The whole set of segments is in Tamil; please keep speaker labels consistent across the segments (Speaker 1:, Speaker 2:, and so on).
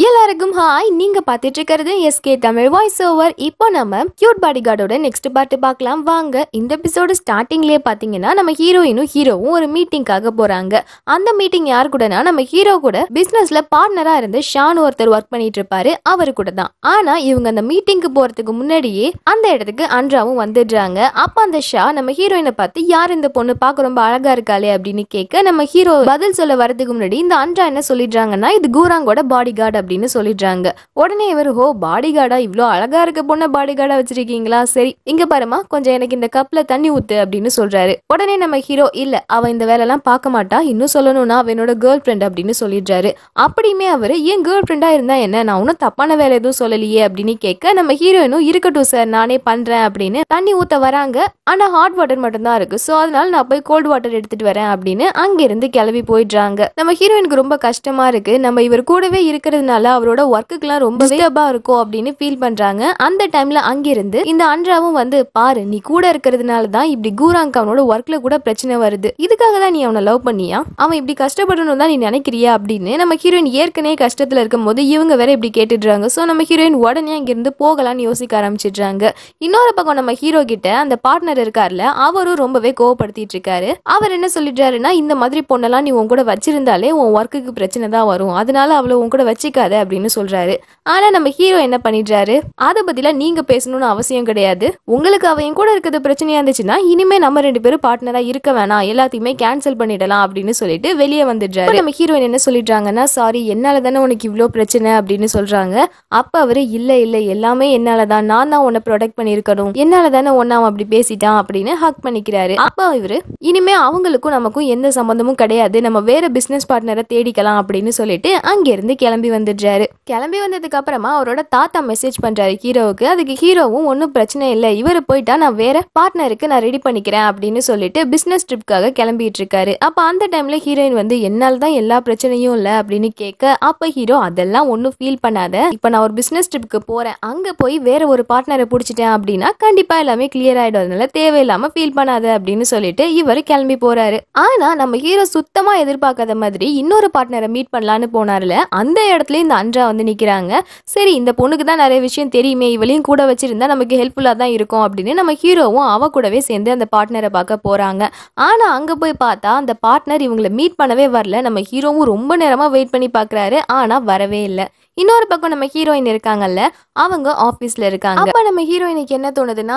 Speaker 1: Iya எல்லாருக்கும் ஹாய் நீங்க பாத்துட்டு இருக்கிறது எஸ்கே தமிழ் வாய்ஸ் ஓவர் இப்போ நம்ம கியூட் பாடி கார்டோட நெக்ஸ்ட் பார்ட் பார்க்கலாம் வாங்க இந்த எபிசோடு ஸ்டார்டிங்லேயே பார்த்தீங்கன்னா நம்ம ஹீரோயினும் ஹீரோவும் ஒரு மீட்டிங்காக போறாங்க அந்த மீட்டிங் யார் கூடனா நம்ம ஹீரோ கூட பிசினஸ்ல பார்ட்னரா இருந்து ஷான் ஒருத்தர் ஒர்க் பண்ணிட்டு இருப்பாரு அவரு கூட தான் ஆனா இவங்க அந்த மீட்டிங்க்கு போறதுக்கு முன்னாடியே அந்த இடத்துக்கு அன்றாவும் வந்துடுறாங்க அப்ப அந்த ஷா நம்ம ஹீரோயினை பார்த்து யார் இந்த பொண்ணு பார்க்க ரொம்ப அழகா இருக்காளே அப்படின்னு கேட்க நம்ம ஹீரோ பதில் சொல்ல வரதுக்கு முன்னாடி இந்த அன்றா என்ன சொல்லிடுறாங்கன்னா இது கூராங்கோட பாடி கார்டு அப்படின்னு சொல்லிடுறாங்க உடனே இவர் ஹோ பாடி கார்டா இவ்வளோ அழகா இருக்க பொண்ணை பாடி கார்டா வச்சிருக்கீங்களா சரி இங்க பாருமா கொஞ்சம் எனக்கு இந்த கப்ல தண்ணி ஊத்து அப்படின்னு சொல்றாரு உடனே நம்ம ஹீரோ இல்ல அவன் இந்த வேலைலாம் பார்க்க மாட்டா இன்னும் சொல்லணும்னா அவனோட கேர்ள் ஃப்ரெண்ட் அப்படின்னு சொல்லிடுறாரு அப்படியுமே அவரு என் கேர்ள் ஃப்ரெண்டா இருந்தா என்ன நான் ஒன்றும் தப்பான வேலை எதுவும் சொல்லலையே அப்படின்னு கேட்க நம்ம ஹீரோயினும் இருக்கட்டும் சார் நானே பண்றேன் அப்படின்னு தண்ணி ஊத்த வராங்க ஆனா ஹாட் வாட்டர் மட்டும்தான் இருக்கு ஸோ அதனால நான் போய் கோல்ட் வாட்டர் எடுத்துட்டு வரேன் அப்படின்னு அங்கிருந்து கிளம்பி போயிடுறாங்க நம்ம ஹீரோயினுக்கு ரொம்ப கஷ்டமா இருக்கு நம்ம இவர் கூடவே இருக்கிறதுனால அவரோட ஒர்க்குக்கெல்லாம் ரொம்ப டிஸ்டர்பாக இருக்கும் அப்படின்னு ஃபீல் பண்ணுறாங்க அந்த டைமில் அங்கிருந்து இந்த அன்றாவும் வந்து பாரு நீ கூட இருக்கிறதுனால தான் இப்படி கூராங்க அவனோட ஒர்க்கில் கூட பிரச்சனை வருது இதுக்காக தான் நீ அவனை லவ் பண்ணியா அவன் இப்படி கஷ்டப்படணும் தான் நீ நினைக்கிறியா அப்படின்னு நம்ம ஹீரோயின் ஏற்கனவே கஷ்டத்தில் இருக்கும் போது இவங்க வேற இப்படி கேட்டுடுறாங்க ஸோ நம்ம ஹீரோயின் உடனே அங்கிருந்து போகலான்னு யோசிக்க ஆரம்பிச்சிடுறாங்க இன்னொரு பக்கம் நம்ம ஹீரோ கிட்ட அந்த பார்ட்னர் இருக்கார்ல அவரும் ரொம்பவே கோவப்படுத்திட்டு இருக்காரு அவர் என்ன சொல்லிடுறாருன்னா இந்த மாதிரி பொண்ணெல்லாம் நீ உன் கூட வச்சிருந்தாலே உன் ஒர்க்குக்கு பிரச்சனை தான் வரும் அதனால அவளை உன் கூட வச்சுக்காத அப்படின்னு சொல்றாரு ஆனா நம்ம ஹீரோ என்ன பண்ணிடுறாரு அதை பத்தில நீங்க பேசணும்னு அவசியம் கிடையாது உங்களுக்கு அவையும் கூட இருக்கிறது பிரச்சனையா இருந்துச்சுன்னா இனிமே நம்ம ரெண்டு பேரும் பார்ட்னரா இருக்க வேணாம் எல்லாத்தையுமே கேன்சல் பண்ணிடலாம் அப்படின்னு சொல்லிட்டு வெளியே வந்துடுறாரு நம்ம ஹீரோயின் என்ன சொல்லிடுறாங்கன்னா சாரி என்னால தானே உனக்கு இவ்வளோ பிரச்சனை அப்படின்னு சொல்றாங்க அப்ப அவரு இல்ல இல்ல எல்லாமே என்னாலதான் நான் தான் உன்னை ப்ரொடெக்ட் பண்ணிருக்கணும் என்னால தானே ஒன்னாம் அப்படி பேசிட்டான் அப்படின்னு ஹக் பண்ணிக்கிறாரு அப்ப இவரு இனிமே அவங்களுக்கும் நமக்கும் எந்த சம்பந்தமும் கிடையாது நம்ம வேற பிசினஸ் பார்ட்னரை தேடிக்கலாம் அப்படின்னு சொல்லிட்டு அங்கிருந்து கிளம்பி வந்துடுறாரு கிளம்பிட்டாரு கிளம்பி வந்ததுக்கு அப்புறமா அவரோட தாத்தா மெசேஜ் பண்றாரு ஹீரோவுக்கு அதுக்கு ஹீரோவும் ஒன்றும் பிரச்சனை இல்லை இவர் போயிட்டா நான் வேற பார்ட்னருக்கு நான் ரெடி பண்ணிக்கிறேன் அப்படின்னு சொல்லிட்டு பிசினஸ் ட்ரிப்காக கிளம்பிட்டு இருக்காரு அப்போ அந்த டைம்ல ஹீரோயின் வந்து என்னால் தான் எல்லா பிரச்சனையும் இல்லை அப்படின்னு கேட்க அப்போ ஹீரோ அதெல்லாம் ஒன்றும் ஃபீல் பண்ணாத இப்போ நான் ஒரு பிஸ்னஸ் ட்ரிப்புக்கு போகிறேன் அங்கே போய் வேற ஒரு பார்ட்னரை பிடிச்சிட்டேன் அப்படின்னா கண்டிப்பாக எல்லாமே கிளியர் ஆகிடும் அதனால தேவையில்லாமல் ஃபீல் பண்ணாத அப்படின்னு சொல்லிட்டு இவர் கிளம்பி போறாரு ஆனால் நம்ம ஹீரோ சுத்தமாக எதிர்பார்க்காத மாதிரி இன்னொரு பார்ட்னரை மீட் பண்ணலான்னு போனார்ல அந்த இடத்துல இந்த ஒன்றாக வந்து நிற்கிறாங்க சரி இந்த பொண்ணுக்கு தான் நிறைய விஷயம் தெரியுமே இவளையும் கூட வச்சுருந்தா நமக்கு ஹெல்ப்ஃபுல்லாக தான் இருக்கும் அப்படின்னு நம்ம ஹீரோவும் அவ கூடவே சேர்ந்து அந்த பார்ட்னரை பார்க்க போகிறாங்க ஆனால் அங்கே போய் பார்த்தா அந்த பார்ட்னர் இவங்களை மீட் பண்ணவே வரல நம்ம ஹீரோவும் ரொம்ப நேரமாக வெயிட் பண்ணி பார்க்குறாரு ஆனால் வரவே இல்லை இன்னொரு பக்கம் நம்ம ஹீரோயின் இருக்காங்கல்ல அவங்க ஆஃபீஸில் இருக்காங்க அப்போ நம்ம ஹீரோயினுக்கு என்ன தோணுதுன்னா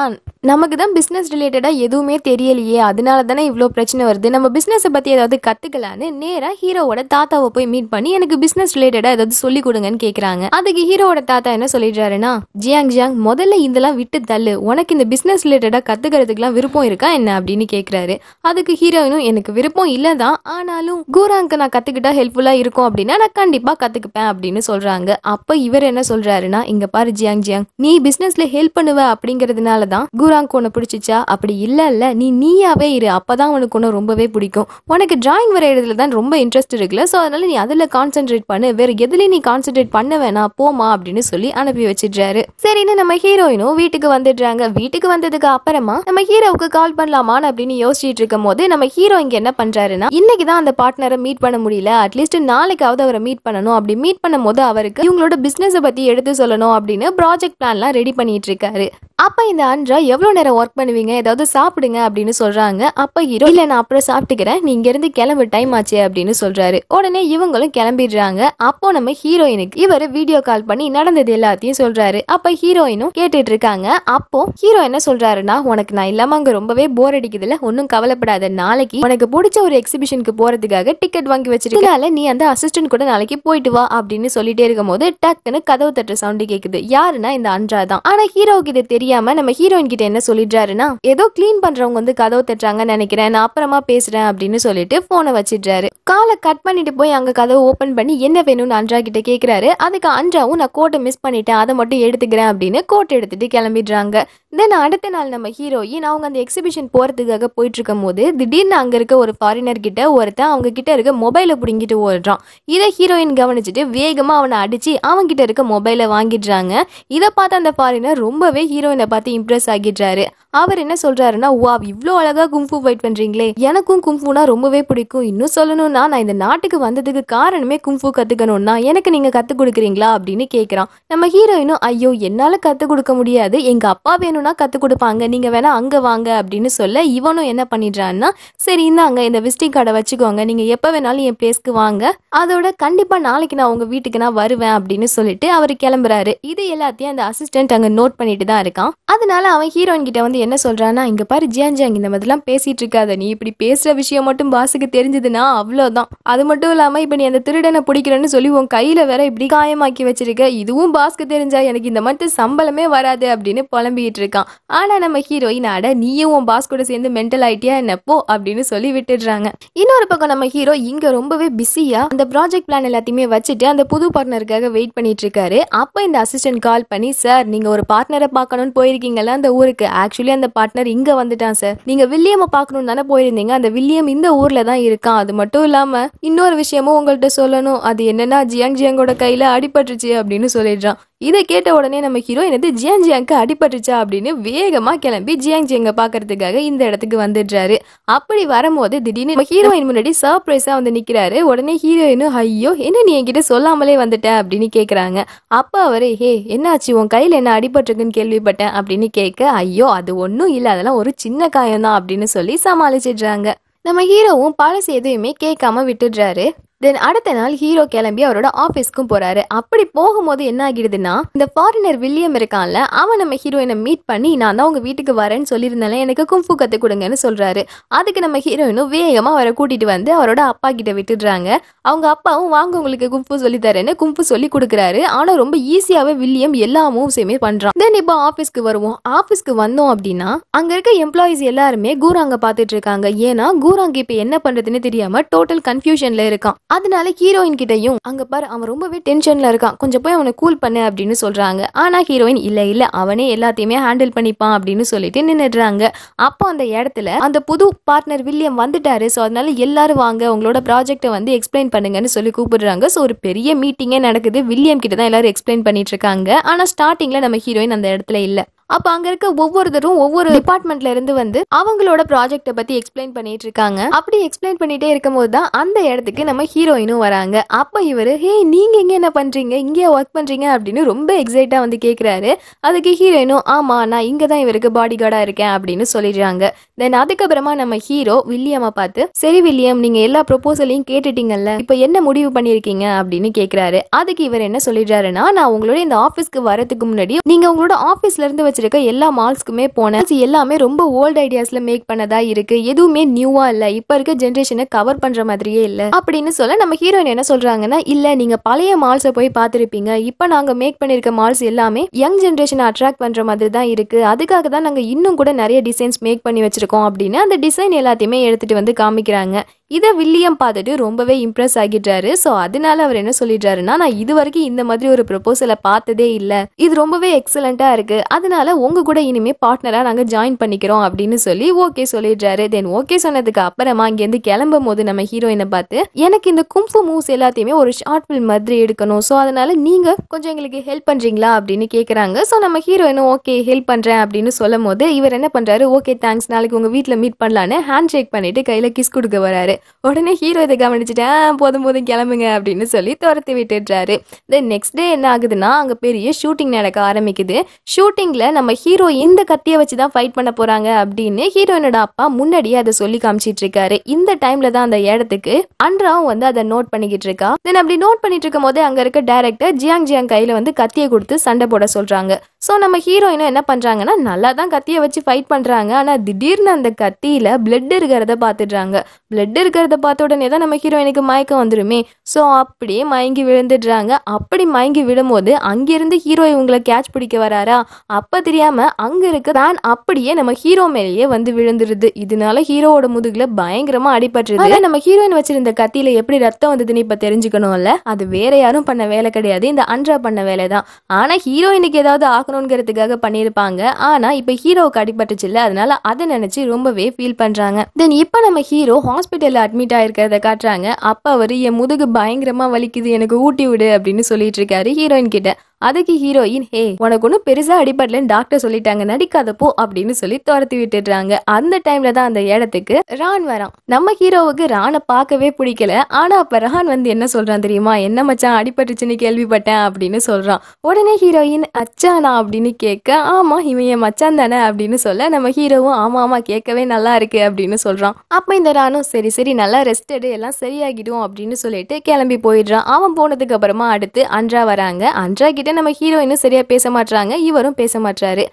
Speaker 1: நமக்கு தான் பிஸ்னஸ் ரிலேட்டடாக எதுவுமே தெரியலையே அதனால தானே இவ்வளோ பிரச்சனை வருது நம்ம பிஸ்னஸை பற்றி ஏதாவது கற்றுக்கலான்னு நேராக ஹீரோவோட தாத்தாவை போய் மீட் பண்ணி எனக்கு பிஸ்னஸ் ரிலேட்டடாக ஏதாவது சொல்லி கொடுங்கன்னு கேட்குறாங்க அதுக்கு ஹீரோவோட தாத்தா என்ன சொல்லிடுறாருன்னா ஜியாங் ஜியாங் முதல்ல இதெல்லாம் விட்டு தள்ளு உனக்கு இந்த பிஸ்னஸ் ரிலேட்டடாக கற்றுக்கிறதுக்குலாம் விருப்பம் இருக்கா என்ன அப்படின்னு கேட்குறாரு அதுக்கு ஹீரோயினும் எனக்கு விருப்பம் இல்லை தான் ஆனாலும் கூராங்க நான் கற்றுக்கிட்டா ஹெல்ப்ஃபுல்லாக இருக்கும் அப்படின்னா நான் கண்டிப்பாக கற்றுக்குப்பேன் அப்படின்னு சொல்கிறாங்க அப்ப இவர் என்ன சொல்றாருன்னா இங்க பாரு ஜியாங் ஜியாங் நீ பிசினஸ்ல ஹெல்ப் பண்ணுவ அப்படிங்கறதுனாலதான் தான் உன்னை பிடிச்சிச்சா அப்படி இல்ல இல்ல நீ நீயாவே இரு அப்பதான் உனக்கு ஒன்று ரொம்பவே பிடிக்கும் உனக்கு டிராயிங் வரையிறதுல தான் ரொம்ப இன்ட்ரெஸ்ட் இருக்குல்ல ஸோ அதனால நீ அதில் கான்சென்ட்ரேட் பண்ணு வேற எதுலயும் நீ கான்சென்ட்ரேட் பண்ண வேணா போமா அப்படின்னு சொல்லி அனுப்பி வச்சிடுறாரு சரின்னு நம்ம ஹீரோயினும் வீட்டுக்கு வந்துடுறாங்க வீட்டுக்கு வந்ததுக்கு அப்புறமா நம்ம ஹீரோவுக்கு கால் பண்ணலாமான்னு அப்படின்னு யோசிச்சுட்டு இருக்கும் போது நம்ம ஹீரோ இங்க என்ன பண்றாருன்னா இன்னைக்கு தான் அந்த பார்ட்னரை மீட் பண்ண முடியல அட்லீஸ்ட் நாளைக்காவது அவரை மீட் பண்ணணும் அப்படி மீட் பண்ணும் போது அவருக்கு இவங்களோட பிஸ்னஸை பற்றி எடுத்து சொல்லணும் அப்படின்னு ப்ராஜெக்ட் பிளான்லாம் ரெடி பண்ணிட்டு இருக்காரு அப்போ இந்த ஆண்ட்ரா எவ்வளோ நேரம் ஒர்க் பண்ணுவீங்க ஏதாவது சாப்பிடுங்க அப்படின்னு சொல்கிறாங்க அப்போ ஹீரோ இல்ல நான் அப்புறம் சாப்பிட்டுக்கிறேன் நீங்க இங்கேருந்து கிளம்பு டைம் ஆச்சு அப்படின்னு சொல்கிறாரு உடனே இவங்களும் கிளம்பிடுறாங்க அப்போ நம்ம ஹீரோயினுக்கு இவர் வீடியோ கால் பண்ணி நடந்தது எல்லாத்தையும் சொல்கிறாரு அப்போ ஹீரோயினும் கேட்டுட்டு இருக்காங்க அப்போ ஹீரோ என்ன சொல்கிறாருன்னா உனக்கு நான் இல்லாமல் அங்கே ரொம்பவே போர் அடிக்குதுல ஒன்றும் கவலைப்படாத நாளைக்கு உனக்கு பிடிச்ச ஒரு எக்ஸிபிஷனுக்கு போகிறதுக்காக டிக்கெட் வாங்கி வச்சிருக்கனால நீ அந்த அசிஸ்டன்ட் கூட நாளைக்கு போயிட்டு வா அப்படின்னு சொல்லிட்டே இருக்க இருக்கும் போது டக்குன்னு கதவு தட்டுற சவுண்டு கேக்குது யாருன்னா இந்த அன்றா தான் ஆனா ஹீரோக்கு இது தெரியாம நம்ம ஹீரோயின் கிட்ட என்ன சொல்லிடுறாருன்னா ஏதோ கிளீன் பண்றவங்க வந்து கதவு தட்டுறாங்க நினைக்கிறேன் நான் அப்புறமா பேசுறேன் அப்படின்னு சொல்லிட்டு போனை வச்சிடுறாரு காலை கட் பண்ணிட்டு போய் அங்க கதவு ஓபன் பண்ணி என்ன வேணும்னு அன்றா கிட்ட கேக்குறாரு அதுக்கு அன்றாவும் நான் கோட்டை மிஸ் பண்ணிட்டேன் அதை மட்டும் எடுத்துக்கிறேன் அப்படின்னு கோட்டை எடுத்துட்டு கிளம்பிடுறாங்க தென் அடுத்த நாள் நம்ம ஹீரோயின் அவங்க அந்த எக்ஸிபிஷன் போறதுக்காக போயிட்டு இருக்கும் போது திடீர்னு அங்கே இருக்க ஒரு ஃபாரினர் கிட்ட ஒருத்தன் அவங்க கிட்ட இருக்க மொபைலை பிடிங்கிட்டு ஓடுறான் இதை ஹீரோயின் கவனிச்சுட்டு வேகமாக அவனை அடித்து அவங்கிட்ட இருக்க மொபைலை வாங்கிடுறாங்க இதை பார்த்து அந்த ஃபாரினர் ரொம்பவே ஹீரோயினை பார்த்து இம்ப்ரெஸ் ஆகிடுறாரு அவர் என்ன சொல்றாருன்னா வா இவ்வளோ அழகா கும்ஃபு ஃபைட் பண்றீங்களே எனக்கும் கும்ஃபுனா ரொம்பவே பிடிக்கும் இன்னும் சொல்லணும்னா நான் இந்த நாட்டுக்கு வந்ததுக்கு காரணமே கும்ஃபு கத்துக்கணும்னா எனக்கு நீங்க கத்து கொடுக்குறீங்களா அப்படின்னு கேக்குறான் நம்ம ஹீரோயினும் ஐயோ என்னால கத்து கொடுக்க முடியாது எங்க அப்பா வேணும்னா கத்து கொடுப்பாங்க நீங்க வேணா அங்க வாங்க அப்படின்னு சொல்ல இவனும் என்ன பண்ணிடுறான்னா சரி இந்தாங்க இந்த விசிட்டிங் கார்டை வச்சுக்கோங்க நீங்க எப்ப வேணாலும் என் பிளேஸ்க்கு வாங்க அதோட கண்டிப்பா நாளைக்கு நான் உங்க வீட்டுக்கு நான் வருவேன் அப்படின்னு சொல்லிட்டு அவர் கிளம்புறாரு இது எல்லாத்தையும் அந்த அசிஸ்டன்ட் அங்க நோட் பண்ணிட்டு தான் இருக்கான் அதனால அவன் ஹீரோயின் கிட்ட வந்து என்ன சொல்கிறான்னா இங்கே பாரு ஜியான்ஜாங் இந்த மாதிரிலாம் பேசிகிட்டு இருக்காத நீ இப்படி பேசுகிற விஷயம் மட்டும் பாசுக்கு தெரிஞ்சதுன்னா அவ்வளோதான் அது மட்டும் இல்லாமல் இப்போ நீ அந்த திருடனை பிடிக்கிறேன்னு சொல்லி உன் கையில் வேற இப்படி காயமாக்கி வச்சிருக்க இதுவும் பாஸ்க்கு தெரிஞ்சா எனக்கு இந்த மட்டும் சம்பளமே வராது அப்படின்னு புலம்பிக்கிட்டு இருக்கான் ஆனால் நம்ம ஹீரோயின் ஆட நீயும் உன் பாஸ் கூட சேர்ந்து மென்டல் ஆகிட்டியா என்னப்போ அப்படின்னு சொல்லி விட்டுடுறாங்க இன்னொரு பக்கம் நம்ம ஹீரோ இங்கே ரொம்பவே பிஸியாக அந்த ப்ராஜெக்ட் பிளான் எல்லாத்தையுமே வச்சுட்டு அந்த புது பார்ட்னருக்காக வெயிட் பண்ணிட்டு இருக்காரு அப்போ இந்த அசிஸ்டன்ட் கால் பண்ணி சார் நீங்கள் ஒரு பார்ட்னரை பார்க்கணும்னு போயிருக்கீங்களா அந்த ஊருக்கு ஆக்சுவலி அந்த பார்ட்னர் இங்க வந்துட்டான் சார் நீங்க வில்லியம் பாக்கணும்னு தானே போயிருந்தீங்க அந்த வில்லியம் இந்த ஊர்ல தான் இருக்கான் அது மட்டும் இல்லாம இன்னொரு விஷயமும் உங்கள்கிட்ட சொல்லணும் அது என்னன்னா ஜியாங் ஜியாங்கோட கையில அடிபட்டுருச்சு அப்படின்னு சொல்லிடுறான் இதை கேட்ட உடனே நம்ம ஹீரோ என்னது ஜியாங் ஜியாங்க்கு அடிபட்டுச்சா அப்படின்னு வேகமாக கிளம்பி ஜியாங் ஜியாங்க பார்க்கறதுக்காக இந்த இடத்துக்கு வந்துடுறாரு அப்படி வரும்போது திடீர்னு நம்ம ஹீரோயின் முன்னாடி சர்ப்ரைஸாக வந்து நிற்கிறாரு உடனே ஹீரோயினும் ஐயோ என்ன நீ என்கிட்ட சொல்லாமலே வந்துட்ட அப்படின்னு கேட்குறாங்க அப்போ அவர் ஹே என்னாச்சு உன் கையில் என்ன அடிபட்டுருக்குன்னு கேள்விப்பட்டேன் அப்படின்னு கேட்க ஐயோ அது ஒன்றும் இல்லை அதெல்லாம் ஒரு சின்ன காயம் தான் அப்படின்னு சொல்லி சமாளிச்சிடுறாங்க நம்ம ஹீரோவும் பழசு எதுவுமே கேட்காம விட்டுடுறாரு தென் அடுத்த நாள் ஹீரோ கிளம்பி அவரோட ஆஃபீஸ்க்கும் போறாரு அப்படி போகும்போது என்ன ஆகிடுதுன்னா இந்த ஃபாரினர் வில்லியம் இருக்கான்ல அவன் நம்ம ஹீரோயினை மீட் பண்ணி நான் தான் உங்க வீட்டுக்கு வரேன்னு சொல்லியிருந்தாலே எனக்கு கும்ஃபு கத்து கொடுங்கன்னு சொல்றாரு அதுக்கு நம்ம ஹீரோயினும் வேகமா அவரை கூட்டிட்டு வந்து அவரோட அப்பா கிட்ட விட்டுடுறாங்க அவங்க அப்பாவும் வாங்க உங்களுக்கு கும்ஃபு சொல்லி தரேன்னு கும்ஃபு சொல்லி கொடுக்குறாரு ஆனா ரொம்ப ஈஸியாவே வில்லியம் எல்லா மூவ்ஸையுமே பண்றான் தென் இப்போ ஆபீஸ்க்கு வருவோம் ஆபீஸ்க்கு வந்தோம் அப்படின்னா அங்க இருக்க எம்ப்ளாயிஸ் எல்லாருமே கூராங்க பாத்துட்டு இருக்காங்க ஏன்னா கூராங்க இப்ப என்ன பண்றதுன்னு தெரியாம டோட்டல் கன்ஃபியூஷன்ல இருக்கான் அதனால ஹீரோயின் கிட்டையும் அங்க பாரு அவன் ரொம்பவே டென்ஷன்ல இருக்கான் கொஞ்சம் போய் அவனை கூல் பண்ணு அப்படின்னு சொல்றாங்க ஆனா ஹீரோயின் இல்ல இல்ல அவனே எல்லாத்தையுமே ஹேண்டில் பண்ணிப்பான் அப்படின்னு சொல்லிட்டு நின்றுடுறாங்க அப்போ அந்த இடத்துல அந்த புது பார்ட்னர் வில்லியம் வந்துட்டாரு ஸோ அதனால எல்லாரும் வாங்க உங்களோட ப்ராஜெக்டை வந்து எக்ஸ்பிளைன் பண்ணுங்கன்னு சொல்லி கூப்பிடுறாங்க ஸோ ஒரு பெரிய மீட்டிங்கே நடக்குது வில்லியம் கிட்ட தான் எல்லாரும் எக்ஸ்பிளைன் பண்ணிட்டு இருக்காங்க ஆனா ஸ்டார்டிங்ல நம்ம ஹீரோயின் அந்த இடத்துல இல்லை அப்போ அங்கே இருக்க ஒவ்வொருத்தரும் ஒவ்வொரு டிபார்ட்மெண்ட்ல இருந்து வந்து அவங்களோட ப்ராஜெக்ட்டை பற்றி எக்ஸ்பிளைன் பண்ணிட்டு இருக்காங்க அப்படி எக்ஸ்பிளைன் பண்ணிட்டே இருக்கும்போது தான் அந்த இடத்துக்கு நம்ம ஹீரோயினும் வராங்க அப்போ இவர் ஹே நீங்கள் இங்கே என்ன பண்ணுறீங்க இங்க ஒர்க் பண்ணுறீங்க அப்படின்னு ரொம்ப எக்ஸைட்டாக வந்து கேட்குறாரு அதுக்கு ஹீரோயினும் ஆமாம் நான் இங்கே தான் இவருக்கு பாடி கார்டாக இருக்கேன் அப்படின்னு சொல்லிடுறாங்க தென் அதுக்கப்புறமா நம்ம ஹீரோ வில்லியம்மை பார்த்து சரி வில்லியம் நீங்க எல்லா ப்ரொபோசலையும் கேட்டுட்டீங்கல்ல இப்போ என்ன முடிவு பண்ணிருக்கீங்க அப்படின்னு கேக்குறாரு அதுக்கு இவர் என்ன சொல்லிடுறாருன்னா நான் உங்களோட இந்த ஆஃபீஸ்க்கு வரதுக்கு முன்னாடி நீங்க உங்களோட ஆபீஸ்ல இருந்து வச்சு வச்சிருக்க எல்லா மால்ஸ்க்குமே போனேன் எல்லாமே ரொம்ப ஓல்டு ஐடியாஸ்ல மேக் பண்ணதா இருக்கு எதுவுமே நியூவா இல்ல இப்ப இருக்க ஜென்ரேஷனை கவர் பண்ற மாதிரியே இல்ல அப்படின்னு சொல்ல நம்ம ஹீரோயின் என்ன சொல்றாங்கன்னா இல்ல நீங்க பழைய மால்ஸ் போய் பார்த்திருப்பீங்க இப்ப நாங்க மேக் பண்ணிருக்க மால்ஸ் எல்லாமே யங் ஜென்ரேஷனை அட்ராக்ட் பண்ற மாதிரி தான் இருக்கு அதுக்காக தான் நாங்க இன்னும் கூட நிறைய டிசைன்ஸ் மேக் பண்ணி வச்சிருக்கோம் அப்படின்னு அந்த டிசைன் எல்லாத்தையுமே எடுத்துட்டு வந்து காமிக்கிறாங்க இதை வில்லியம் பார்த்துட்டு ரொம்பவே இம்ப்ரெஸ் ஆகிடுறாரு ஸோ அதனால அவர் என்ன சொல்லிடுறாருன்னா நான் இது வரைக்கும் இந்த மாதிரி ஒரு ப்ரொபோசலை பார்த்ததே இல்லை இது ரொம்பவே எக்ஸலண்டா இருக்கு அதனால உங்க கூட இனிமே பார்ட்னரா நாங்கள் ஜாயின் பண்ணிக்கிறோம் அப்படின்னு சொல்லி ஓகே சொல்லிடுறாரு தென் ஓகே சொன்னதுக்கு அப்புறமா இங்கேருந்து கிளம்பும் போது நம்ம ஹீரோயினை பார்த்து எனக்கு இந்த கும்பு மூவ்ஸ் எல்லாத்தையுமே ஒரு ஷார்ட் ஃபில் மாதிரி எடுக்கணும் ஸோ அதனால நீங்க கொஞ்சம் எங்களுக்கு ஹெல்ப் பண்றீங்களா அப்படின்னு கேட்குறாங்க ஸோ நம்ம ஹீரோயினும் ஓகே ஹெல்ப் பண்றேன் அப்படின்னு சொல்லும் போது இவர் என்ன பண்றாரு ஓகே தேங்க்ஸ் நாளைக்கு உங்க வீட்டில் மீட் பண்ணலான்னு ஹேண்ட் ஷேக் பண்ணிட்டு கையில கிஸ் கொடுக்க வராரு சொல்கிறாரு உடனே ஹீரோ இதை கவனிச்சுட்டேன் போதும் போதும் கிளம்புங்க அப்படின்னு சொல்லி துரத்தி விட்டுடுறாரு தென் நெக்ஸ்ட் டே என்ன ஆகுதுன்னா அங்கே பெரிய ஷூட்டிங் நடக்க ஆரம்பிக்குது ஷூட்டிங்கில் நம்ம ஹீரோ இந்த கத்தியை வச்சு தான் ஃபைட் பண்ண போகிறாங்க அப்படின்னு ஹீரோயினோட அப்பா முன்னாடியே அதை சொல்லி காமிச்சிட்டு இருக்காரு இந்த டைம்ல தான் அந்த இடத்துக்கு அன்றாவும் வந்து அதை நோட் பண்ணிக்கிட்டு இருக்கா தென் அப்படி நோட் பண்ணிட்டு இருக்கும் போதே அங்கே இருக்க டேரக்டர் ஜியாங் ஜியாங் கையில் வந்து கத்தியை கொடுத்து சண்டை போட சொல்கிறாங்க ஸோ நம்ம ஹீரோயினும் என்ன பண்ணுறாங்கன்னா நல்லா தான் கத்தியை வச்சு ஃபைட் பண்ணுறாங்க ஆனால் திடீர்னு அந்த கத்தியில் பிளட் இருக்கிறத பார்த்துடுறாங்க பிளட் இருக்கிறத பார்த்த உடனே தான் நம்ம ஹீரோயினுக்கு மயக்கம் வந்துருமே ஸோ அப்படியே மயங்கி விழுந்துடுறாங்க அப்படி மயங்கி விழும்போது அங்கிருந்து ஹீரோ இவங்களை கேட்ச் பிடிக்க வராரா அப்போ தெரியாம அங்க இருக்க தான் அப்படியே நம்ம ஹீரோ மேலேயே வந்து விழுந்துருது இதனால ஹீரோவோட முதுகுல பயங்கரமா அடிபட்டுருது நம்ம ஹீரோயின் வச்சிருந்த கத்தியில எப்படி ரத்தம் வந்ததுன்னு இப்ப தெரிஞ்சுக்கணும்ல அது வேற யாரும் பண்ண வேலை கிடையாது இந்த அன்றா பண்ண வேலை தான் ஆனா ஹீரோயினுக்கு ஏதாவது ஆகணுங்கிறதுக்காக பண்ணியிருப்பாங்க ஆனா இப்ப ஹீரோவுக்கு அடிபட்டுச்சு இல்ல அதனால அதை நினைச்சு ரொம்பவே ஃபீல் பண்றாங்க தென் இப்ப நம்ம ஹீரோ ஹாஸ்பிட்டல் ஹாஸ்பிட்டலில் அட்மிட் ஆயிருக்கிறத காட்டுறாங்க அப்போ அவர் என் முதுகு பயங்கரமாக வலிக்குது எனக்கு ஊட்டி விடு அப்படின்னு சொல்லிட்டு இருக்காரு ஹீரோயின் கிட்ட அதுக்கு ஹீரோயின் ஹே உனக்கு ஒன்றும் பெருசா அடிபடலன்னு டாக்டர் சொல்லிட்டாங்க நடிக்காதப்போ அப்படின்னு சொல்லி துரத்தி விட்டுடுறாங்க அந்த டைம்ல தான் அந்த இடத்துக்கு ரான் வரான் நம்ம ஹீரோவுக்கு ரானை பார்க்கவே பிடிக்கல ஆனா அப்ப ரான் வந்து என்ன சொல்றான் தெரியுமா என்ன மச்சான் அடிபட்டுச்சுன்னு கேள்விப்பட்டேன் அப்படின்னு சொல்றான் உடனே ஹீரோயின் அச்சானா அப்படின்னு கேட்க ஆமா இவன் மச்சான் தானே அப்படின்னு சொல்ல நம்ம ஹீரோவும் ஆமா ஆமா கேட்கவே நல்லா இருக்கு அப்படின்னு சொல்றான் அப்ப இந்த ரானும் சரி சரி சரி நல்லா ரெஸ்ட் எடு எல்லாம் சரியாகிடும் அப்படின்னு சொல்லிட்டு கிளம்பி போயிடுறான் அவன் போனதுக்கு அப்புறமா அடுத்து அன்றா வராங்க அன்றா கிட்ட நம்ம ஹீரோயினும் சரியா பேச மாட்டாங்க இவரும் பேச மாட்டாரு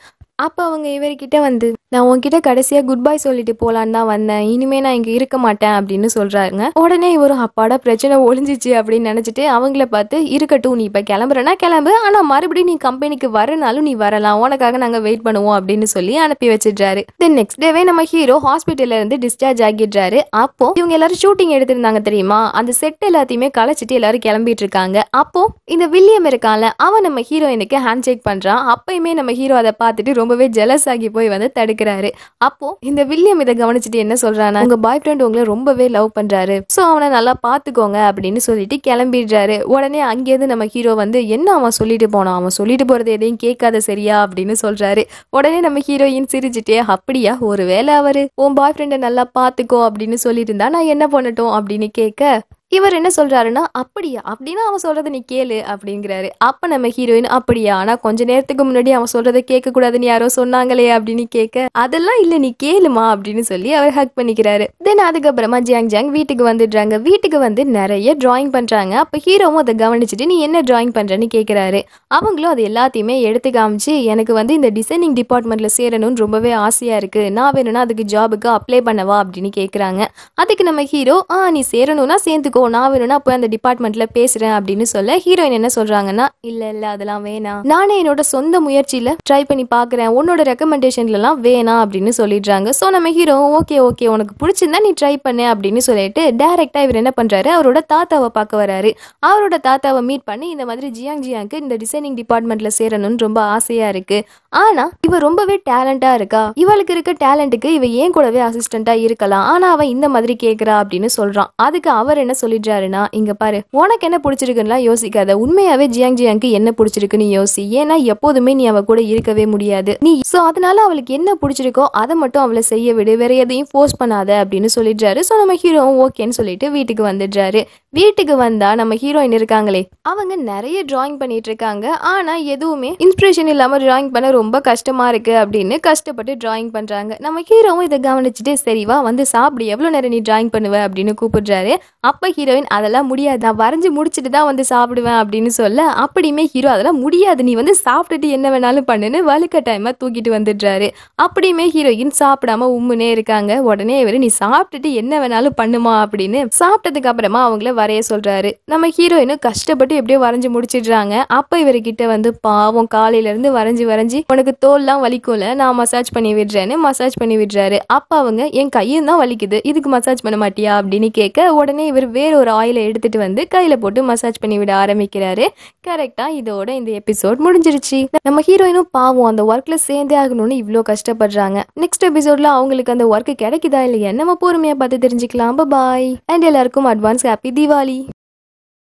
Speaker 1: அப்போ அவங்க இவர்கிட்ட வந்து நான் உன்கிட்ட கடைசியாக குட் பை சொல்லிட்டு போகலான்னு தான் வந்தேன் இனிமே நான் இங்கே இருக்க மாட்டேன் அப்படின்னு சொல்கிறாங்க உடனே இவரும் அப்பாடா பிரச்சனை ஒழிஞ்சிச்சு அப்படின்னு நினச்சிட்டு அவங்கள பார்த்து இருக்கட்டும் நீ இப்போ கிளம்புறனா கிளம்பு ஆனால் மறுபடியும் நீ கம்பெனிக்கு வரனாலும் நீ வரலாம் உனக்காக நாங்கள் வெயிட் பண்ணுவோம் அப்படின்னு சொல்லி அனுப்பி வச்சிடுறாரு தென் நெக்ஸ்ட் டேவே நம்ம ஹீரோ ஹாஸ்பிட்டல்ல இருந்து டிஸ்சார்ஜ் ஆகிடுறாரு அப்போ இவங்க எல்லாரும் ஷூட்டிங் எடுத்திருந்தாங்க தெரியுமா அந்த செட் எல்லாத்தையுமே களைச்சிட்டு எல்லாரும் கிளம்பிட்டு இருக்காங்க அப்போ இந்த வில்லியம் இருக்கான்ல அவன் நம்ம ஹீரோயினுக்கு ஹேண்ட் ஷேக் பண்றான் அப்பயுமே நம்ம ஹீரோ அதை பார்த்துட்டு ரொம்ப ரொம்பவே ஜெலஸ் ஆகி போய் வந்து தடுக்கிறாரு அப்போ இந்த வில்லியம் இதை கவனிச்சுட்டு என்ன சொல்றானா உங்க பாய் ஃப்ரெண்ட் உங்களை ரொம்பவே லவ் பண்றாரு ஸோ அவனை நல்லா பார்த்துக்கோங்க அப்படின்னு சொல்லிட்டு கிளம்பிடுறாரு உடனே அங்கேயிருந்து நம்ம ஹீரோ வந்து என்ன அவன் சொல்லிட்டு போனான் அவன் சொல்லிட்டு போறது எதையும் கேட்காத சரியா அப்படின்னு சொல்றாரு உடனே நம்ம ஹீரோயின் சிரிச்சுட்டே அப்படியா ஒரு வேலை அவரு உன் பாய் ஃப்ரெண்டை நல்லா பார்த்துக்கோ அப்படின்னு சொல்லிட்டு இருந்தா நான் என்ன பண்ணட்டும் அப்படின்னு கேட்க இவர் என்ன சொல்கிறாருன்னா அப்படியா அப்படின்னா அவன் சொல்கிறத நீ கேளு அப்படிங்கிறாரு அப்போ நம்ம ஹீரோயின் அப்படியா ஆனால் கொஞ்ச நேரத்துக்கு முன்னாடி அவன் சொல்கிறத கேட்கக்கூடாதுன்னு யாரோ சொன்னாங்களே அப்படின்னு கேட்க அதெல்லாம் இல்லை நீ கேளுமா அப்படின்னு சொல்லி அவர் ஹக் பண்ணிக்கிறாரு தென் அதுக்கப்புறமா ஜியாங் ஜாங் வீட்டுக்கு வந்துடுறாங்க வீட்டுக்கு வந்து நிறைய ட்ராயிங் பண்ணுறாங்க அப்போ ஹீரோவும் அதை கவனிச்சுட்டு நீ என்ன ட்ராயிங் பண்ணுறன்னு கேட்குறாரு அவங்களும் அது எல்லாத்தையுமே எடுத்து காமிச்சு எனக்கு வந்து இந்த டிசைனிங் டிபார்ட்மெண்ட்டில் சேரணும்னு ரொம்பவே ஆசையாக இருக்குது நான் வேணும்னா அதுக்கு ஜாபுக்கு அப்ளை பண்ணவா அப்படின்னு கேட்குறாங்க அதுக்கு நம்ம ஹீரோ ஆ நீ சேரணும்னா சேர்ந்துக்கோ இருக்கோ நான் வேணும்னா போய் அந்த டிபார்ட்மெண்ட்ல பேசுறேன் அப்படின்னு சொல்ல ஹீரோயின் என்ன சொல்றாங்கன்னா இல்ல இல்ல அதெல்லாம் வேணாம் நானே என்னோட சொந்த முயற்சியில ட்ரை பண்ணி பாக்குறேன் உன்னோட ரெக்கமெண்டேஷன்ல எல்லாம் வேணாம் அப்படின்னு சொல்லிடுறாங்க சோ நம்ம ஹீரோ ஓகே ஓகே உனக்கு பிடிச்சிருந்தா நீ ட்ரை பண்ணு அப்படின்னு சொல்லிட்டு டேரக்டா இவர் என்ன பண்றாரு அவரோட தாத்தாவை பார்க்க வராரு அவரோட தாத்தாவை மீட் பண்ணி இந்த மாதிரி ஜியாங் ஜியாங்க இந்த டிசைனிங் டிபார்ட்மெண்ட்ல சேரணும்னு ரொம்ப ஆசையா இருக்கு ஆனா இவ ரொம்பவே டேலண்டா இருக்கா இவளுக்கு இருக்க டேலண்ட்டுக்கு இவ ஏன் கூடவே அசிஸ்டண்டா இருக்கலாம் ஆனா அவ இந்த மாதிரி கேக்குறா அப்படின்னு சொல்றான் அதுக்கு அவர் என்ன சொல்ல சொல்லிடுறாருன்னா இங்க பாரு உனக்கு என்ன பிடிச்சிருக்குன்னா யோசிக்காத உண்மையாவே ஜியாங் ஜியாங்க்கு என்ன பிடிச்சிருக்குன்னு யோசி ஏன்னா எப்போதுமே நீ அவ கூட இருக்கவே முடியாது நீ சோ அதனால அவளுக்கு என்ன பிடிச்சிருக்கோ அதை மட்டும் அவளை செய்ய விடு வேற எதையும் ஃபோர்ஸ் பண்ணாத அப்படின்னு சொல்லிடுறாரு சோ நம்ம ஹீரோவும் ஓகேன்னு சொல்லிட்டு வீட்டுக்கு வந்துடுறாரு வீட்டுக்கு வந்தா நம்ம ஹீரோயின் இருக்காங்களே அவங்க நிறைய டிராயிங் பண்ணிட்டு இருக்காங்க ஆனா எதுவுமே இன்ஸ்பிரேஷன் இல்லாம டிராயிங் பண்ண ரொம்ப கஷ்டமா இருக்கு அப்படின்னு கஷ்டப்பட்டு டிராயிங் பண்றாங்க நம்ம ஹீரோவும் இதை கவனிச்சுட்டு சரிவா வந்து சாப்பிடு எவ்வளவு நேரம் நீ டிராயிங் பண்ணுவ அப்படின்னு கூப்பிடுறாரு அப்ப ஹீரோயின் அதெல்லாம் முடியாது நான் வரைஞ்சி முடிச்சுட்டு தான் வந்து சாப்பிடுவேன் அப்படின்னு சொல்ல அப்படியுமே ஹீரோ அதெல்லாம் முடியாது நீ வந்து சாப்பிட்டுட்டு என்ன வேணாலும் பண்ணுன்னு வலுக்க டைமாக தூக்கிட்டு வந்துடுறாரு அப்படியுமே ஹீரோயின் சாப்பிடாம உம்முனே இருக்காங்க உடனே இவர் நீ சாப்பிட்டுட்டு என்ன வேணாலும் பண்ணுமா அப்படின்னு சாப்பிட்டதுக்கு அப்புறமா அவங்கள வரைய சொல்றாரு நம்ம ஹீரோயினும் கஷ்டப்பட்டு எப்படியோ வரைஞ்சு முடிச்சிடுறாங்க அப்போ இவர்கிட்ட வந்து பாவம் காலையில இருந்து வரைஞ்சி வரைஞ்சி உனக்கு தோல்லாம் வலிக்கும்ல நான் மசாஜ் பண்ணி விடுறேன்னு மசாஜ் பண்ணி விடுறாரு அப்போ அவங்க என் கையும் தான் வலிக்குது இதுக்கு மசாஜ் பண்ண மாட்டியா அப்படின்னு கேட்க உடனே இவர் வே வேறு ஒரு ஆயிலை எடுத்துட்டு வந்து கையில் போட்டு மசாஜ் பண்ணி விட ஆரம்பிக்கிறாரு கரெக்டாக இதோட இந்த எபிசோட் முடிஞ்சிருச்சு நம்ம ஹீரோயினும் பாவம் அந்த ஒர்க்கில் சேர்ந்தே ஆகணும்னு இவ்வளோ கஷ்டப்படுறாங்க நெக்ஸ்ட் எபிசோடில் அவங்களுக்கு அந்த ஒர்க் கிடைக்குதா இல்லையா நம்ம பொறுமையாக பார்த்து தெரிஞ்சுக்கலாம் பாய் அண்ட் எல்லாருக்கும் அட்வான்ஸ் ஹாப்பி தீபாவளி